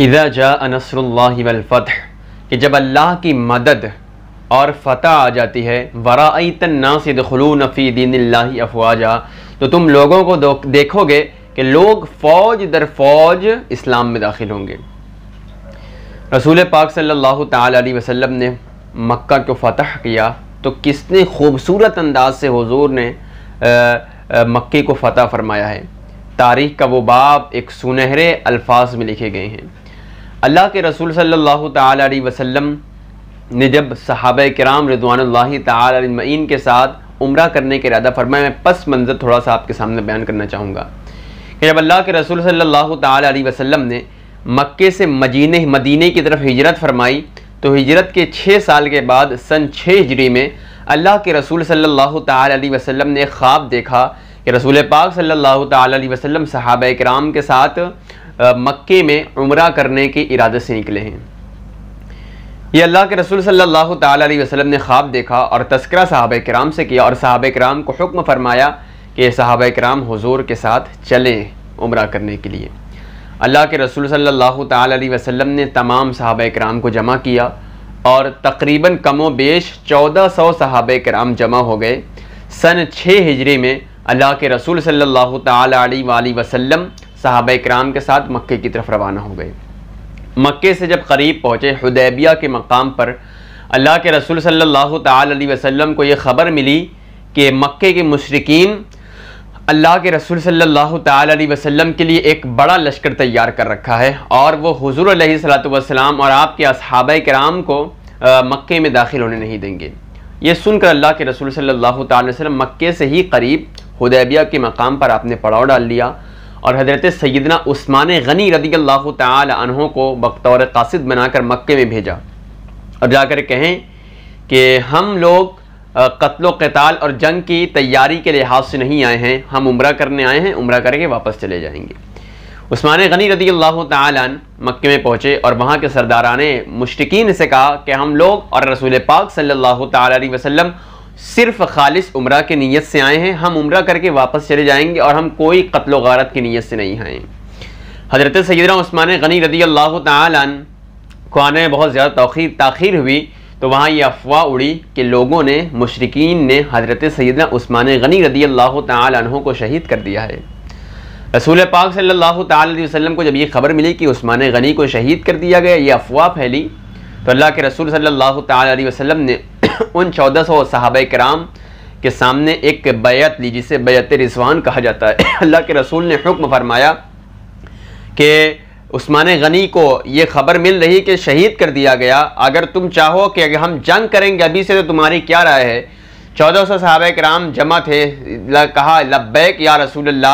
इज़ा जा नसरल्लाफ़त कि जब अल्लाह की मदद और फतह आ जाती है वराई तन्ना दखलू नफ़ी दीन अफवाजा तो तुम लोगों को देखोगे कि लोग फ़ौज दर फौज इस्लाम में दाखिल होंगे रसूल पाक सल्लल्लाहु अलैहि वसल्लम ने मक्का को फतह किया तो किसने खूबसूरत अंदाज से हुजूर ने मक्के को फतह फरमाया है तारीख़ का वो बाब एक सुनहरे अल्फाज में लिखे गए हैं अल्लाह के रसूल सल्लल्लाहु अलैहि वसल्लम ने जब सहाब कराम रिजवान तमीन के साथ उम्र करने के इरादा फरमाया मैं पस मंज़र थोड़ा सा आपके सामने बयान करना चाहूँगा कि जब अल्लाह के रसूल सल्लल्लाहु अलैहि वसल्लम ने मक्के से मजीने मदीने की तरफ हिजरत फरमाई तो हिजरत के छः साल के बाद सन छः हिजरी में अल्लाह के रसूल सल्लल्लाहु अलैहि वसल्लम ने ख्वाब देखा कि रसूल पाक सल्लल्लाहु अलैहि वसल्लम कराम के साथ मक्के में उम्र करने के इरादे से निकले हैं ये अल्लाह के रसूल सल्लल्लाहु अलैहि वसल्लम ने ख्वाब देखा और तस्करा साहब कराम से किया और साहब कराम को हुक्म फरमाया कि साहब कराम हजूर के साथ चलें उम्र करने के लिए अल्लाह के रसूल सल्लल्लाहु अलैहि वसल्लम ने तमाम साहब कराम को जमा किया और तकरीबन कमो बेश चौदह सौ साहब कराम जमा हो गए सन छः हिजरी में अल्लाह के रसूल सल्ला तसल्म साहब कराम के साथ मक्के की तरफ रवाना हो गए मक्के से जब करीब पहुँचे हदैबिया के मकाम पर अल्लाह के रसूल सल्लल्लाहु अलैहि वसल्लम को ये ख़बर मिली कि मक्के के मशरकिन अल्लाह के रसूल सल्लल्लाहु अलैहि वसल्लम के लिए एक बड़ा लश्कर तैयार कर रखा है और वो हुजूर सलाम और आपके अब कराम को मक्के में दाखिल होने नहीं देंगे ये सुनकर अल्लाह के रसूल सल्ला अलैहि मक्के से ही करीब हुदैबिया के मकाम पर आपने पड़ाव डाल लिया और हज़रत सैदना उस्मान गनी रदी अल्लाह तहों को बकतौर कासिद बनाकर मक्के में भेजा और जाकर कहें कि हम लोग कत्ल कताल और जंग की तैयारी के लिहाज से नहीं आए हैं हम उम्र करने आए हैं उम्र करके वापस चले जाएँगे उस्मान गनी रदी अल्लाह तन मक् में पहुँचे और वहाँ के सरदारा ने मुश्किन से कहा कि हम लोग और रसूल पाक सल्ला अलैहि सिर्फ खालिश उम्र के नीयत से आए हैं हम उम्र करके वापस चले जाएंगे और हम कोई कत्ल गारत की नीयत से नहीं आए हज़रत सैदना उस्मान गनी रदी अल्लाह तन को आने में बहुत ज़्यादा तोखीर ताखीर हुई तो वहाँ ये अफवाह उड़ी कि लोगों ने मशरकिन ने हज़रत सैदना स्स्मान गनी रदी अल्लाह तहों को शहीद कर दिया है रसूल पाक सल्लल्लाहु अलैहि वसल्लम को जब ये खबर मिली कि उस्मान गनी को शहीद कर दिया गया ये अफवाह फैली तो अल्लाह के रसूल सल्लल्लाहु अलैहि वसल्लम ने उन चौदह सौ साहब कराम के सामने एक बैत ली जिसे बैत रिजवान कहा जाता है अल्लाह के रसूल ने हुक्म फरमाया कि उस्मान गनी को ये खबर मिल रही कि शहीद कर दिया गया अगर तुम चाहो कि अगर हम जंग करेंगे अभी से तो तुम्हारी क्या राय है चौदह सौ साहब कराम जमा थे कहा लबैक या रसूल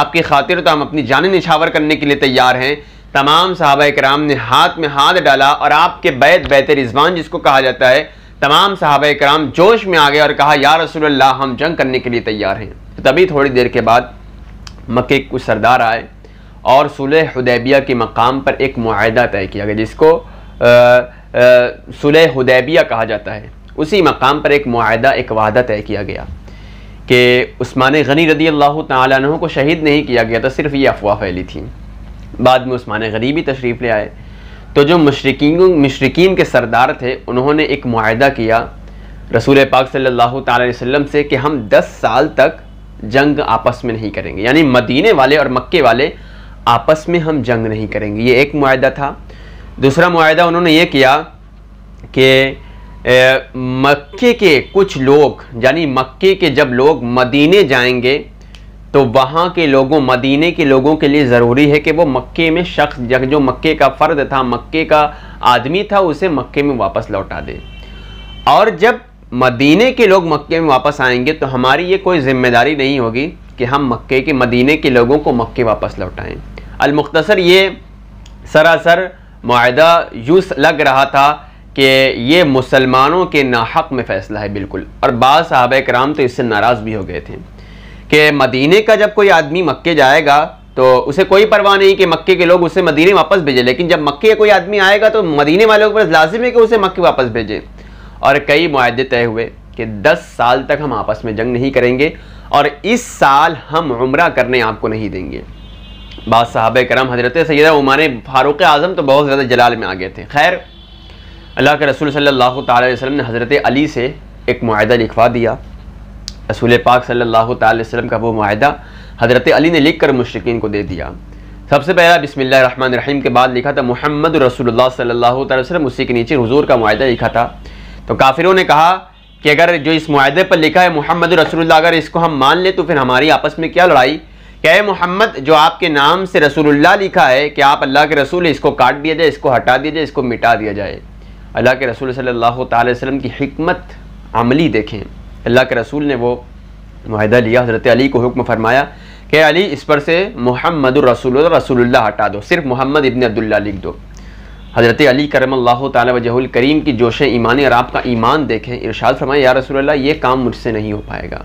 आपकी खातिर तो हम अपनी जान निछावर करने के लिए तैयार हैं तमाम साहब कराम ने हाथ में हाथ डाला और आपके बैत बैत रिजवान जिसको कहा जाता है तमाम साहब कराम जोश में आ गए और कहा या रसूल हम जंग करने के लिए तैयार हैं तो तभी थोड़ी देर के बाद मक्के के कुछ सरदार आए और सुलह हदैबिया के मकाम पर एक माहदा तय किया गया जिसको सुलह हदैबिया कहा जाता है उसी मकाम पर एक माहदा एक वादा तय किया गया कि उस्मान गनी रदी अल्लाह तु को शहीद नहीं किया गया था सिर्फ ये अफवाह फैली थी बाद में उस्मान गरीबी तशरीफ़ ले आए तो जो मशरकिन मशरकिन के सरदार थे उन्होंने एक माहदा किया रसूल पाक सल्लल्लाहु अलैहि वसल्लम से कि हम 10 साल तक जंग आपस में नहीं करेंगे यानी मदीने वाले और मक्के वाले आपस में हम जंग नहीं करेंगे ये एक माहदा था दूसरा माहदा उन्होंने ये किया कि मक्के के कुछ लोग यानी मक्के के जब लोग मदीने जाएंगे तो वहाँ के लोगों मदीने के लोगों के लिए ज़रूरी है कि वो मक्के में शख्स जो मक्के का फ़र्द था मक्के का आदमी था उसे मक्के में वापस लौटा दे और जब मदीने के लोग मक्के में वापस आएंगे तो हमारी ये कोई ज़िम्मेदारी नहीं होगी कि हम मक्के के मदीने के लोगों को मक्के वापस लौटाएं अलमुख्तसर ये सरासर माहा यूस लग रहा था कि ये मुसलमानों के नाहक में फ़ैसला है बिल्कुल और बाद साहब कराम तो इससे नाराज़ भी हो गए थे कि मदीने का जब कोई आदमी मक्के जाएगा तो उसे कोई परवाह नहीं कि मक्के के लोग उसे मदीने वापस भेजें लेकिन जब मक्के का कोई आदमी आएगा तो मदीने वालों के पास लाजिम है कि उसे मक्के वापस भेजें और कई माहे तय हुए कि 10 साल तक हम आपस में जंग नहीं करेंगे और इस साल हम उम्र करने आपको नहीं देंगे बाद साहब करम हजरत सैद उमान फारूक आज़म तो बहुत ज़्यादा जलाल में आ गए थे खैर अल्लाह के रसूल सल्ला तसलम ने हज़रत अली से एक माहा लिखवा दिया रसूल पाक सल्लल्लाहु अलैहि वसल्लम का वो माहा हज़रत अली ने लिख कर मशरकिन को दे दिया सबसे पहला बिसमिल्ल रहीम के बाद लिखा था मोहम्मद रसूलुल्लाह सल्लल्लाहु अलैहि वसल्लम उसी के नीचे हजूर का माहा लिखा था तो काफिरों ने कहा कि अगर जो इस माहे पर लिखा है मोहम्मद रसूलुल्लाह अगर इसको हम मान लें तो फिर हमारी आपस में क्या लड़ाई क्या है मोहम्मद जो आपके नाम से रसूलुल्लाह लिखा है कि आप अल्लाह के रसूल इसको काट दिया जाए इसको हटा दिया जाए इसको मिटा दिया जाए अल्लाह के रसूल सल्लल्लाहु अलैहि वसल्लम की हमत अमली देखें अल्लाह के रसूल ने वो माहिदा लिया हज़रत अली को हुक्म फरमाया कि अली इस पर से मोहम्मद रसूल रसूलुल्लाह हटा दो सिर्फ मोहम्मद इबन अब्दुल्ला लिख दो हज़रत अली करम अल्लाह तजहुल करीम की जोश ईमान और आपका ईमान देखें इरशाद फरमाया या रसूल ये काम मुझसे नहीं हो पाएगा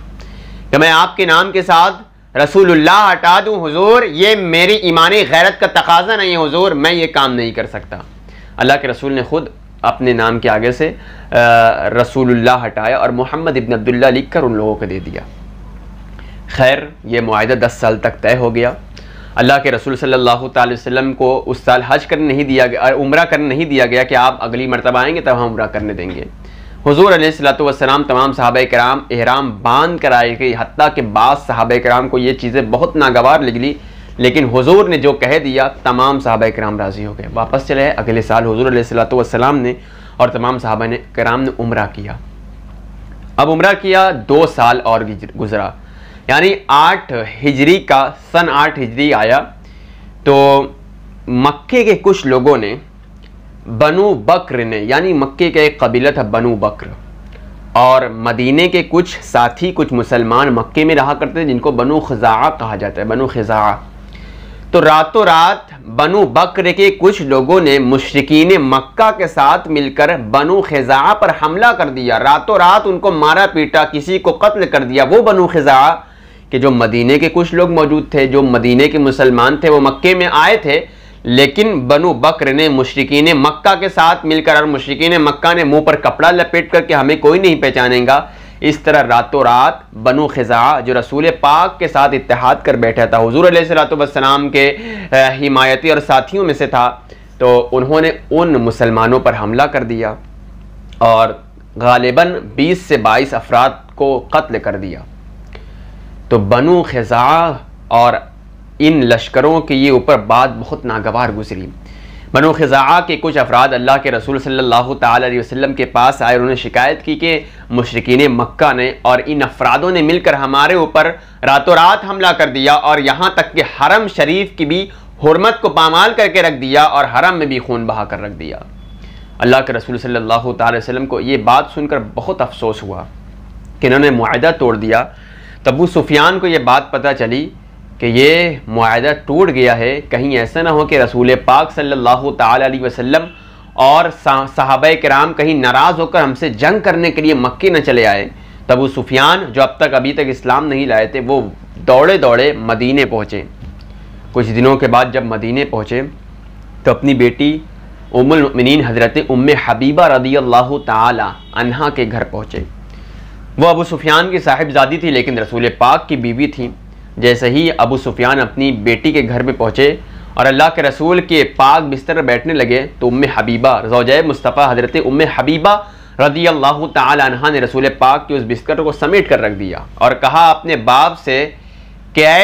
कि मैं आपके नाम के साथ रसूलुल्लाह हटा दूँ हुजूर ये मेरी ईमान गैरत का तकाजा नहीं है हुजूर मैं ये काम नहीं कर सकता अल्लाह के रसूल ने खुद अपने नाम के आगे से रसूलुल्लाह हटाया और मोहम्मद इबन अब्दुल्ला लिख कर उन लोगों को दे दिया खैर ये माहा दस साल तक तय हो गया अल्लाह के रसूल सल्लल्लाहु अलैहि वसल्लम को उस साल हज करने नहीं दिया गया उम्र करने नहीं दिया गया कि आप अगली मरतबा आएंगे तब हम उम्र करने देंगे हजूर सलाम तमाम साहब कराम एहराम बांध कर आए गए हती के बाद साहब कराम को ये चीज़ें बहुत नागवार लगली लेकिन हुजूर ने जो कह दिया तमाम साहब कराम राज़ी हो गए वापस चले अगले साल हजूर सलाम ने और तमाम साहबा ने कराम ने उम्र किया अब उम्र किया दो साल और गुजरा यानी आठ हिजरी का सन आठ हिजरी आया तो मक्के के कुछ लोगों ने बनु बकर ने यानी मक्के का एक कबीला था बनु बकर और मदीने के कुछ साथी कुछ मुसलमान मक्के में रहा करते थे जिनको बनु खजा कहा जाता है बनु खजा तो रातों रात बनु बकर के कुछ लोगों ने मुशरकिन मक्का के साथ मिलकर बनु खजा पर हमला कर दिया रातों रात उनको मारा पीटा किसी को कत्ल कर दिया वो बनु खजा के जो मदीने के कुछ लोग मौजूद थे जो मदीने के मुसलमान थे वो मक्के में आए थे लेकिन बनु बकर ने मुशरकिन मक्का के साथ मिलकर और मुशरकिन मक्का ने मुंह पर कपड़ा लपेट करके हमें कोई नहीं पहचानेगा इस तरह रातों रात बनु खज़ा जो रसूल पाक के साथ इतिहाद कर बैठा था हजूर सलाम के हिमायती और साथियों में से था तो उन्होंने उन मुसलमानों पर हमला कर दिया और गालिबा बीस से बाईस अफराद को कत्ल कर दिया तो बनु खज़ा और इन लश्करों के ये ऊपर बात बहुत नागवार गुजरी बनो ख़ज़ा के कुछ अफराद अल्लाह के रसूल सल्लल्लाहु अलैहि वसल्लम के पास आए उन्होंने शिकायत की कि मशरकिन मक्का ने और इन अफरादों ने मिलकर हमारे ऊपर रातों रात हमला कर दिया और यहाँ तक कि हरम शरीफ की भी हरमत को पामाल करके रख दिया और हरम में भी खून बहा कर रख दिया अल्लाह के रसूल सल्लल्लाहु अलैहि वसल्लम को ये बात सुनकर बहुत अफसोस हुआ कि इन्होंने माहा तोड़ दिया तबू सुफियान को ये बात पता चली कि ये माहा टूट गया है कहीं ऐसा ना हो कि रसूल पाक सल्लल्लाहु अलैहि वसल्लम और साहब कराम कहीं नाराज़ होकर हमसे जंग करने के लिए मक्के न चले आए वो सुफियान जो अब तक अभी तक इस्लाम नहीं लाए थे वो दौड़े दौड़े मदीने पहुँचे कुछ दिनों के बाद जब मदीने पहुँचे तो अपनी बेटी उमिन हज़रत उम हबीबा रदी अल्लाह तहा के घर पहुँचे वह अबू सुफियान की साहिबजादी थी लेकिन रसूल पाक की बीवी थी जैसे ही अबू सुफियान अपनी बेटी के घर में पहुँचे और अल्लाह के रसूल के पाक बिस्तर पर बैठने लगे तो उम हबीबा रोज़ै मुस्तफ़ा हज़रत उम हबीबा रदी अल्लाह तहा ने रसूल पाक के उस बिस्तर को समेट कर रख दिया और कहा अपने बाप से क्या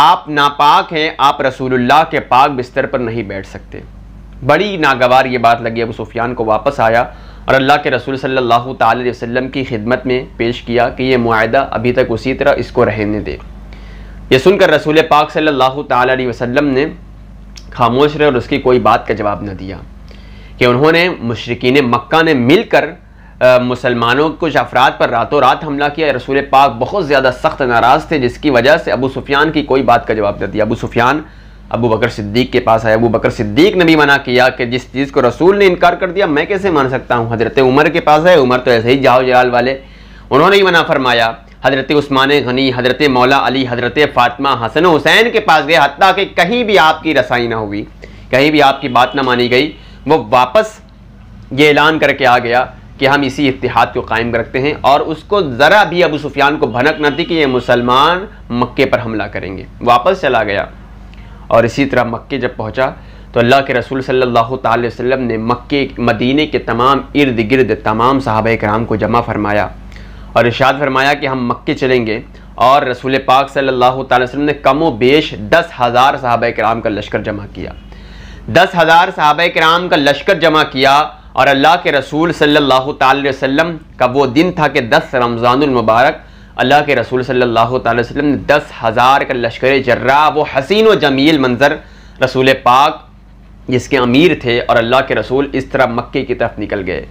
आप नापाक हैं आप रसूलुल्लाह के पाक बिस्तर पर नहीं बैठ सकते बड़ी नागवार ये बात लगी अब सूफियान को वापस आया और अल्लाह के रसूल सल्लल्लाहु अलैहि वसल्लम की खिदमत में पेश किया कि ये माहा अभी तक उसी तरह इसको रहने दे ये सुनकर रसूल पाक सल्लल्लाहु अलैहि वसल्लम ने खामोश रहे और उसकी कोई बात का जवाब न दिया कि उन्होंने मशरकिन मक्का ने मिलकर मुसलमानों कुछ अफराद पर रातों रात हमला किया रसूल पाक बहुत ज़्यादा सख्त नाराज़ थे जिसकी वजह से अबू सुफियान की कोई बात का जवाब न दिया अबू सुफियान अबू बकर सिद्दीक के पास आया अबू बकर सिद्दीक ने भी मना किया कि जिस चीज़ को रसूल ने इनकार कर दिया मैं कैसे मान सकता हूँ हजरत उमर के पास है उमर तो ऐसे ही जाओ जलाल वाले उन्होंने ही मना फरमाया हज़रत उस्मान गनी हज़रत मौला अली हज़रत फातमा हसन हुसैन के पास गए हती कि कहीं भी आपकी रसाई ना हुई कहीं भी आपकी बात ना मानी गई वो वापस ये ऐलान करके आ गया कि हम इसी इतिहाद को कायम रखते हैं और उसको ज़रा भी अबू सुफियान को भनक न थी कि ये मुसलमान मक्के पर हमला करेंगे वापस चला गया और इसी तरह मक्के जब पहुंचा तो अल्लाह के रसूल सल्लल्लाहु अलैहि वसल्लम ने मक्के मदीने के तमाम इर्द गिर्द तमाम साहब कराम को जमा फरमाया और इशाद फरमाया कि हम मक्के चलेंगे और रसूल पाक सल्लल्लाहु अलैहि वसल्लम ने कमो बेश दस हज़ार साहब कराम का लश्कर जमा किया दस हज़ार साहब कराम का लश्कर जमा किया और अल्लाह के रसूल सल्लल्लाहु अलैहि वसल्लम का वो दिन था कि दस रमज़ानमबारक अल्लाह के रसूल सल्लल्लाहु अलैहि वसल्लम ने दस हज़ार का लश्कर जर्रा वो हसीन व जमील मंज़र रसूल पाक जिसके अमीर थे और अल्लाह के रसूल इस तरह मक्के की तरफ निकल गए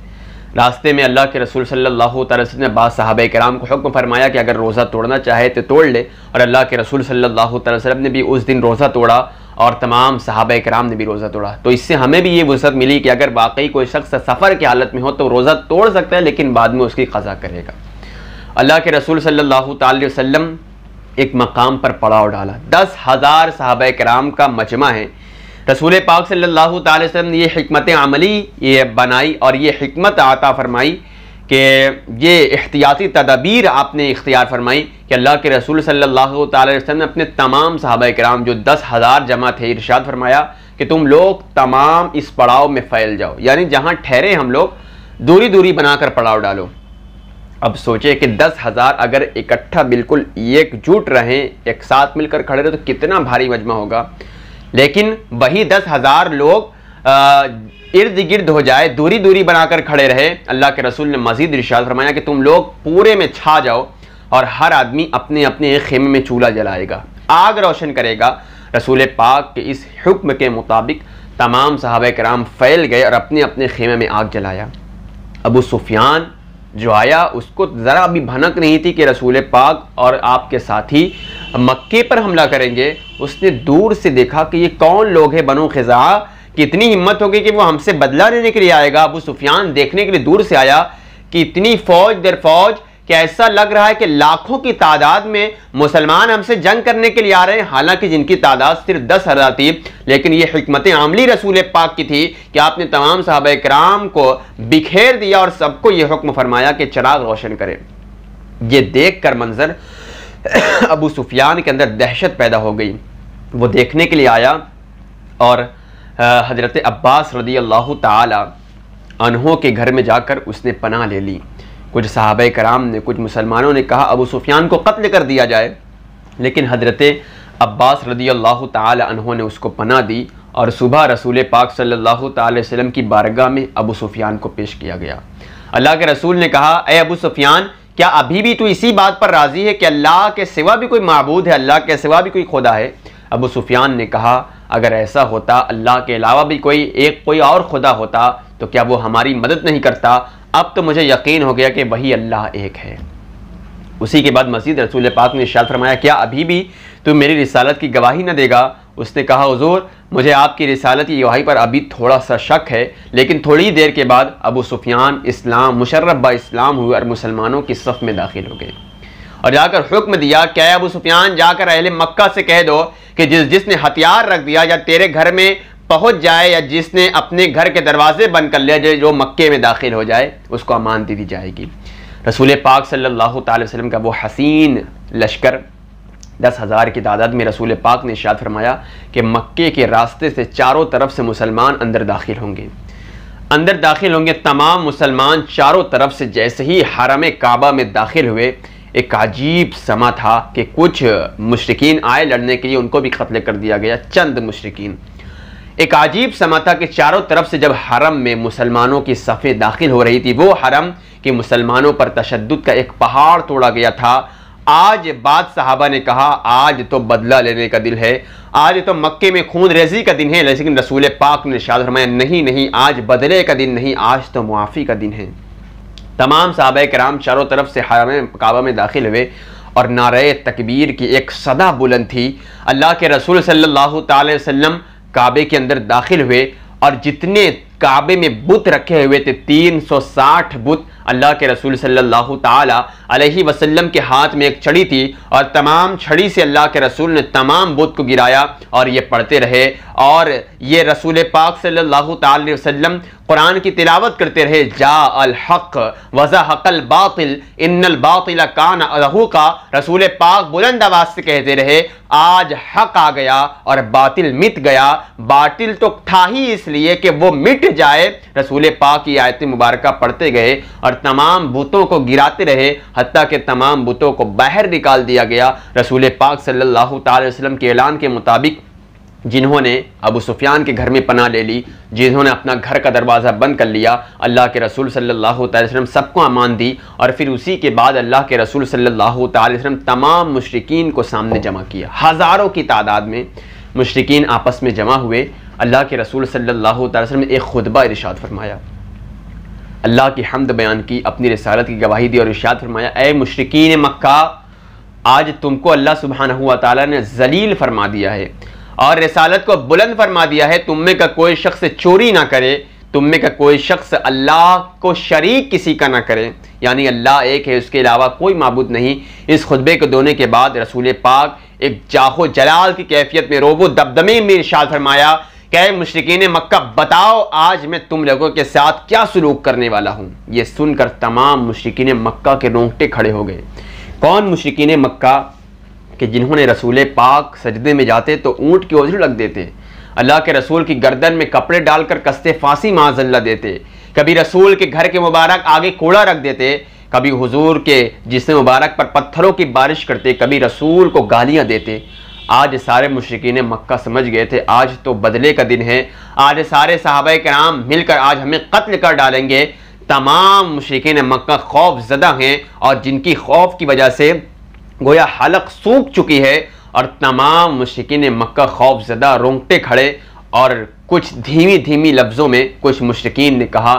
रास्ते में अल्लाह के रसूल सल्लल्लाहु अलैहि वसल्लम ने बाद साहब कराम को हुक्म फरमाया कि अगर रोज़ा तोड़ना चाहे तो तोड़ ले और अल्लाह के रसूल सल्लल्लाहु अलैहि वसल्लम ने भी उस दिन रोज़ा तोड़ा और तमाम साहब कराम ने भी रोज़ा तोड़ा तो इससे हमें भी ये वसत मिली कि अगर वाकई कोई शख्स सफ़र की हालत में हो तो रोज़ा तोड़ सकता है लेकिन बाद में उसकी ख़जा करेगा अल्लाह के रसूल सल्ला अलैहि एक मकाम पर पड़ाव डाला दस हज़ार साहब कराम का मजमा है रसूल पाक सल्लल्लाहु अलैहि वसल्लम ने ये हमत अमली ये बनाई और ये हमत आता फरमाई कि ये एहतियाती तदाबीर आपने इख्तियार फरमाई कि अल्लाह के रसूल सल्लल्लाहु अलैहि वसल्लम ने अपने तमाम सहाबा कराम जो दस हज़ार जमा थे इरशाद फरमाया कि तुम लोग तमाम इस पड़ाव में फैल जाओ यानी जहाँ ठहरे हम लोग दूरी दूरी बनाकर पड़ाव डालो अब सोचे कि दस हज़ार अगर इकट्ठा बिल्कुल एकजुट रहें एक साथ मिलकर खड़े रहे तो कितना भारी मजमा होगा लेकिन वही दस हज़ार लोग इर्द गिर्द हो जाए दूरी दूरी बनाकर खड़े रहे अल्लाह के रसूल ने मजीद रिशात फरमाया कि तुम लोग पूरे में छा जाओ और हर आदमी अपने अपने एक खेमे में चूल्हा जलाएगा आग रोशन करेगा रसूल पाक के इस हुक्म के मुताबिक तमाम साहब कराम फैल गए और अपने अपने खेमे में आग जलाया अबू सुफियान जो आया उसको ज़रा भी भनक नहीं थी कि रसूल पाक और आपके साथी मक्के पर हमला करेंगे उसने दूर से देखा कि ये कौन लोग हैं बनो खजा कि इतनी हिम्मत होगी कि वो हमसे बदला लेने के लिए आएगा अबू सुफियान देखने के लिए दूर से आया कि इतनी फौज दर फौज कि ऐसा लग रहा है कि लाखों की तादाद में मुसलमान हमसे जंग करने के लिए आ रहे हैं हालांकि जिनकी तादाद सिर्फ दस हज़ार थी लेकिन ये हमत आमली रसूल पाक की थी कि आपने तमाम साहब कराम को बिखेर दिया और सबको ये हुक्म फरमाया कि चराग रोशन करें ये देख कर मंजर अबू सुफियान के अंदर दहशत पैदा हो गई वो देखने के लिए आया और हज़रत अब्बास रदी अल्लाह तहों के घर में जाकर उसने पनाह ले ली कुछ साहब कराम ने कुछ मुसलमानों ने कहा अबू सुफियान को कत्ल कर दिया जाए लेकिन हज़रत अब्बास रदी अल्लाह तहों ने उसको पनाह दी और सुबह रसूल पाक सल्लल्लाहु अलैहि वसल्लम की बारगाह में अबू सुफियान को पेश किया गया अल्लाह के रसूल ने कहा अबू सुफियान क्या अभी भी तू इसी बात पर राज़ी है कि अल्लाह के सिवा भी कोई मबूद है अल्लाह के सिवा भी कोई खुदा है अबू सुफियान ने कहा अगर ऐसा होता अल्लाह के अलावा भी कोई एक कोई और खुदा होता तो क्या वो हमारी मदद नहीं करता अब तो मुझे यकीन हो गया कि वही अल्लाह एक है उसी के बाद मजीद रसूल पाक ने शाद फरमाया क्या अभी भी तू मेरी रिसालत की गवाही न देगा उसने कहा हजूर मुझे आपकी रिसालत की गवाही पर अभी थोड़ा सा शक है लेकिन थोड़ी देर के बाद अबू सुफियान इस्लाम मुशर्रबा इस्लाम हुए और मुसलमानों की सफ़ में दाखिल हो गए और जाकर हुक्म दिया क्या अबू सुफियान जाकर अहल मक्का से कह दो कि जिस जिसने हथियार रख दिया या तेरे घर में पहुंच जाए या जिसने अपने घर के दरवाजे बंद कर लिया जो मक्के में दाखिल हो जाए उसको अमान दे दी जाएगी रसूल पाक सल्लल्लाहु अलैहि वसल्लम का वो हसीन लश्कर दस हज़ार की तादाद में रसूल पाक ने शाद फरमाया कि मक्के के रास्ते से चारों तरफ से मुसलमान अंदर दाखिल होंगे अंदर दाखिल होंगे तमाम मुसलमान चारों तरफ से जैसे ही हरम काबा में दाखिल हुए एक अजीब समा था कि कुछ मशरकिन आए लड़ने के लिए उनको भी कत्ल कर दिया गया चंद मशरकिन एक अजीब समा था कि चारों तरफ से जब हरम में मुसलमानों की सफ़े दाखिल हो रही थी वो हरम कि मुसलमानों पर तशद का एक पहाड़ तोड़ा गया था आज बाद साहबा ने कहा आज तो बदला लेने का दिल है आज तो मक्के में खून रेजी का दिन है लेकिन रसूल पाक ने शाद फरमाया नहीं नहीं आज बदले का दिन नहीं आज तो मुआफ़ी का दिन है तमाम साहब कराम चारों तरफ से हराम काबा में दाखिल हुए और नारे तकबीर की एक सदा बुलंद थी अल्लाह के रसूल सल्लल्लाहु अलैहि वसल्लम काबे के अंदर दाखिल हुए और जितने काबे में बुत रखे हुए थे 360 बुत अल्लाह के रसूल सल्लल्लाहु अलैहि वसल्लम के हाथ में एक छड़ी थी और तमाम छड़ी से अल्लाह के रसूल ने तमाम बुत को गिराया और ये पढ़ते रहे और ये रसूल पाक सल्लल्लाहु अलैहि वसल्लम कुरान की तिलावत करते रहे जा अल हक वज़ा हकल बातिल इन्नल बातिल कान अलहू का रसूल पाक बुलंद आवाज़ से कहते रहे आज हक आ गया और बातिल मिट गया बातिल तो था ही इसलिए कि वो मिट जाए रसूल पाक की आयत मुबारक पढ़ते गए और और तमाम बुतों को गिराते रहे हती के तमाम बुतों को बाहर निकाल दिया गया रसूल पाक सल्लल्लाहु अलैहि वसल्लम के ऐलान के मुताबिक जिन्होंने अबू सुफियान के घर में पना ले ली जिन्होंने अपना घर का दरवाज़ा बंद कर लिया अल्लाह के रसूल सल्लल्लाहु अलैहि वसल्लम सबको अमान दी और फिर उसी के बाद अल्लाह के रसूल सल्लल्लाहु अलैहि वसल्लम तमाम मुशरकिन को सामने जमा किया हज़ारों की तादाद में मुशरकिन आपस में जमा हुए अल्लाह के रसूल सल्लल्लाहु अलैहि वसल्लम एक खुतबा इरशाद फरमाया अल्लाह की हमद बयान की अपनी रसालत की गवाही दी और इर्शाद फरमाया ए मुशरकिन मक्का आज तुमको अल्लाह सुबहाना हुआ ताला ने जलील फरमा दिया है और रसालत को बुलंद फरमा दिया है तुम में का कोई शख्स चोरी ना करे तुम में का कोई शख्स अल्लाह को शरीक किसी का ना करे यानी अल्लाह एक है उसके अलावा कोई मबूद नहीं इस खुतबे को दोने के बाद रसूल पाक एक जाहो जलाल की कैफियत में रोबो दबदमे में इर्शाद फरमाया कह मुश्रकिन मक्का बताओ आज मैं तुम लोगों के साथ क्या सलूक करने वाला हूँ ये सुनकर तमाम मुशरकिन मक्का के रोंगटे खड़े हो गए कौन मुशरकिन मक्का कि जिन्होंने रसूल पाक सजदे में जाते तो ऊँट की ओझू लग देते अल्लाह के रसूल की गर्दन में कपड़े डालकर कसते फांसी माजल्ला देते कभी रसूल के घर के मुबारक आगे कोड़ा रख देते कभी हुजूर के जिसने मुबारक पर पत्थरों की बारिश करते कभी रसूल को गालियां देते आज सारे मुश्किन मक्का समझ गए थे आज तो बदले का दिन है आज सारे साहब कराम मिलकर आज हमें कत्ल कर डालेंगे तमाम मुश्किन मक्का खौफ ज़दा हैं और जिनकी खौफ की वजह से गोया हलक सूख चुकी है और तमाम मुश्किन मक्का खौफ ज़दा रोंगटे खड़े और कुछ धीमी धीमी लफ्ज़ों में कुछ मुश्किन ने कहा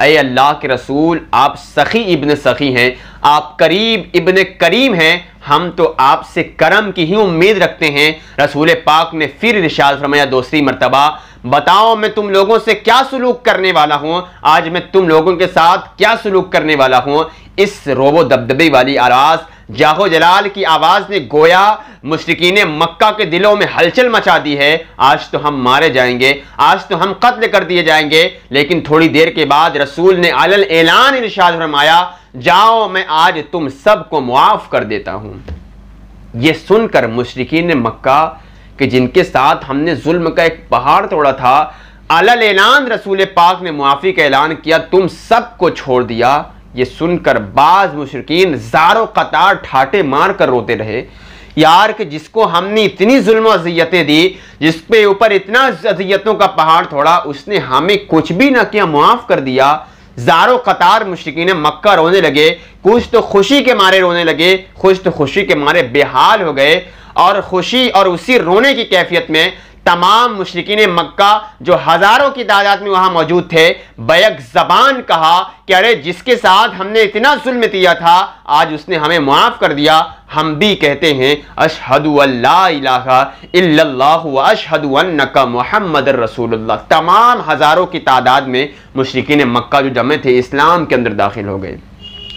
अय अल्लाह के रसूल आप सखी इबन सखी हैं आप करीब इबन करीम हैं हम तो आपसे करम की ही उम्मीद रखते हैं रसूल पाक ने फिर इरशाद फरमाया दूसरी मरतबा बताओ मैं तुम लोगों से क्या सलूक करने वाला हूँ आज मैं तुम लोगों के साथ क्या सलूक करने वाला हूँ इस रोबो दबदबे वाली आराज़ जाहो जलाल की आवाज़ ने गोया ने मक्का के दिलों में हलचल मचा दी है आज तो हम मारे जाएंगे आज तो हम कत्ल कर दिए जाएंगे लेकिन थोड़ी देर के बाद रसूल ने अलल ऐलान इर्शाद फरमाया जाओ मैं आज तुम सबको मुआफ़ कर देता हूं यह सुनकर ने मक्का कि जिनके साथ हमने जुल्म का एक पहाड़ तोड़ा था अलल ऐलान रसूल पाक ने मुआफ़ी का ऐलान किया तुम सबको छोड़ दिया ये सुनकर बाज मुशरकिन जारों कतार ठाटे मार कर रोते रहे यार कि जिसको हमने इतनी जुल्म अजियतें दी जिसके ऊपर इतना अजियतों का पहाड़ थोड़ा उसने हमें कुछ भी ना किया मुआफ़ कर दिया जारों कतार मुश्किन मक्का रोने लगे कुछ तो खुशी के मारे रोने लगे कुछ तो खुशी के मारे बेहाल हो गए और खुशी और उसी रोने की कैफियत में तमाम मुशरकिन मक्का जो हज़ारों की तादाद में वहां मौजूद थे बैक जबान कहा कि अरे जिसके साथ हमने इतना जुल्म किया था आज उसने हमें मुआफ कर दिया हम भी कहते हैं अशहदुल्लाका मोहम्मद रसूलुल्लाह तमाम हज़ारों की तादाद में मुशरकिन मक्का जो जमे थे इस्लाम के अंदर दाखिल हो गए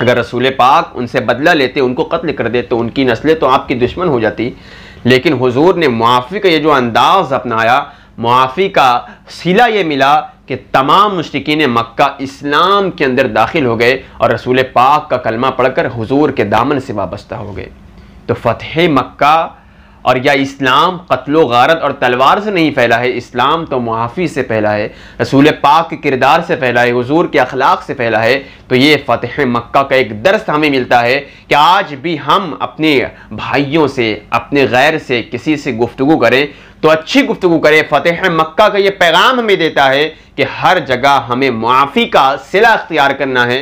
अगर रसूल पाक उनसे बदला लेते उनको कत्ल कर देते तो उनकी नस्लें तो आपकी दुश्मन हो जाती लेकिन हुजूर ने मुआफ़ी का ये जो अंदाज़ अपनाया मुआफ़ी का सिला ये मिला कि तमाम मुश्किन मक्का इस्लाम के अंदर दाखिल हो गए और रसूल पाक का कलमा पढ़कर हुजूर के दामन से वाबस्ता हो गए तो फतेह मक्का और या इस्लाम कत्लो गारत और तलवार से नहीं फैला है इस्लाम तो मुहाफ़ी से फैला है रसूल पाक के किरदार से फैला है हजूर के अखलाक से फैला है तो ये फ़तेह मक्का का एक दर्स हमें मिलता है कि आज भी हम अपने भाइयों से अपने गैर से किसी से गुफ्तु करें तो अच्छी गुफ्तु करें फ़तेह मक्का का ये पैगाम हमें देता है कि हर जगह हमें मुआफ़ी का सिला अख्तियार करना है